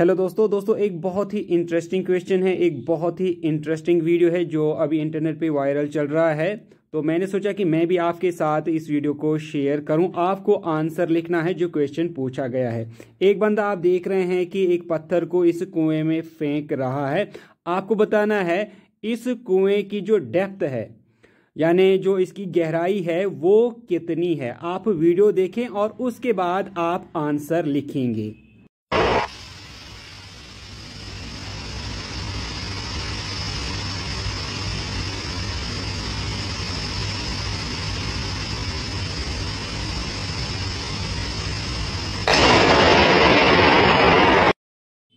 hello दोस्तों दोस्तों एक बहुत ही इंटरेस्टिंग क्वेश्चन है एक बहुत ही इंटरेस्टिंग वीडियो है जो अभी इंटरनेट पे वायरल चल रहा है तो मैंने सोचा कि मैं भी आपके साथ इस वीडियो को शेयर करूं आपको आंसर लिखना है जो क्वेश्चन पूछा गया है एक बंदा आप देख रहे हैं कि एक पत्थर को इस कुएं में फेंक रहा है आपको बताना है इस कुएं की जो डेप्थ है यानी जो इसकी गहराई है वो कितनी है आप वीडियो देखें और उसके बाद आप आंसर लिखेंगे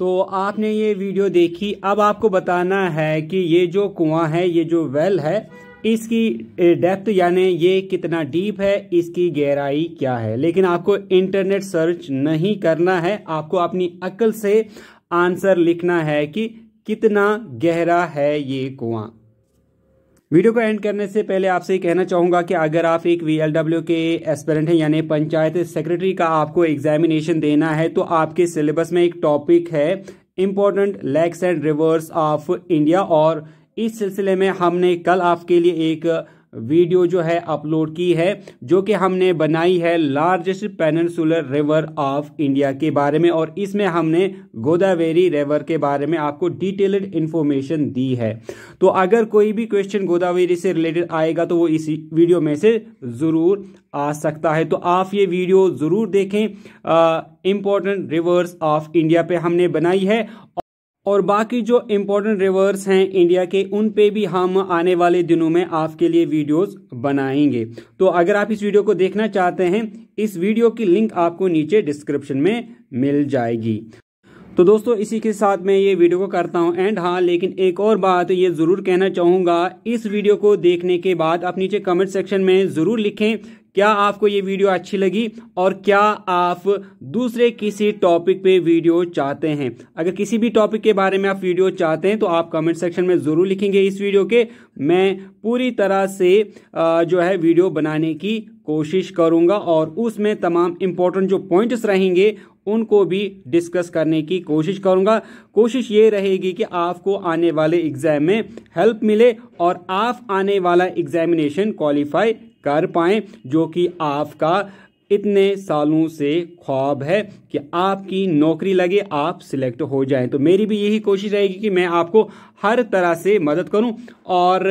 तो आपने ये वीडियो देखी अब आपको बताना है कि ये जो कुआं है ये जो वेल है इसकी डेप्थ यानी ये कितना डीप है इसकी गहराई क्या है लेकिन आपको इंटरनेट सर्च नहीं करना है आपको अपनी अक्ल से आंसर लिखना है कि कितना गहरा है ये कुआं वीडियो को एंड करने से पहले आपसे कहना चाहूंगा कि अगर आप एक वीएलडब्ल्यू के एस्पेरेंट हैं यानी पंचायत सेक्रेटरी का आपको एग्जामिनेशन देना है तो आपके सिलेबस में एक टॉपिक है important lakes and rivers of India और इस सिलसिले में हमने कल आपके लिए एक वीडियो जो है अपलोड की है जो कि हमने बनाई है largest peninsular river of India के बारे में और इसमें हमने गोदावरी रिवर के बारे में आपको डिटेल्ड इन्फॉर्मेशन दी है तो अगर कोई भी क्वेश्चन गोदावरी से रिलेटेड आएगा तो वो इस वीडियो में से ज़रूर आ सकता है तो आप ये वीडियो ज़रूर देखें इम्पोर्टेंट रिवर्स ऑफ इंडिया पर हमने बनाई है और बाकी जो इम्पोर्टेंट रिवर्स हैं इंडिया के उन पे भी हम आने वाले दिनों में आपके लिए वीडियोस बनाएंगे तो अगर आप इस वीडियो को देखना चाहते हैं इस वीडियो की लिंक आपको नीचे डिस्क्रिप्शन में मिल जाएगी तो दोस्तों इसी के साथ मैं ये वीडियो को करता हूँ एंड हाँ लेकिन एक और बात ये ज़रूर कहना चाहूंगा इस वीडियो को देखने के बाद आप नीचे कमेंट सेक्शन में ज़रूर लिखें क्या आपको ये वीडियो अच्छी लगी और क्या आप दूसरे किसी टॉपिक पे वीडियो चाहते हैं अगर किसी भी टॉपिक के बारे में आप वीडियो चाहते हैं तो आप कमेंट सेक्शन में ज़रूर लिखेंगे इस वीडियो के मैं पूरी तरह से जो है वीडियो बनाने की कोशिश करूंगा और उसमें तमाम इम्पोर्टेंट जो पॉइंट्स रहेंगे उनको भी डिस्कस करने की कोशिश करूंगा कोशिश ये रहेगी कि आपको आने वाले एग्ज़ाम में हेल्प मिले और आप आने वाला एग्जामिनेशन क्वालिफाई कर पाएं जो कि आपका इतने सालों से ख्वाब है कि आपकी नौकरी लगे आप सिलेक्ट हो जाएं तो मेरी भी यही कोशिश रहेगी कि मैं आपको हर तरह से मदद करूं और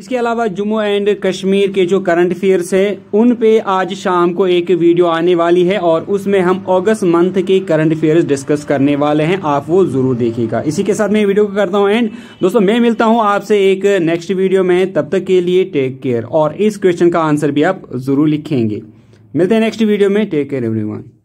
इसके अलावा जम्मू एंड कश्मीर के जो करंट अफेयर्स है उन पे आज शाम को एक वीडियो आने वाली है और उसमें हम अगस्त मंथ के करंट अफेयर्स डिस्कस करने वाले हैं आप वो जरूर देखिएगा इसी के साथ मैं वीडियो को करता हूँ एंड दोस्तों मैं मिलता हूं आपसे एक नेक्स्ट वीडियो में तब तक के लिए टेक केयर और इस क्वेश्चन का आंसर भी आप जरूर लिखेंगे मिलते हैं नेक्स्ट वीडियो में टेक केयर एवरी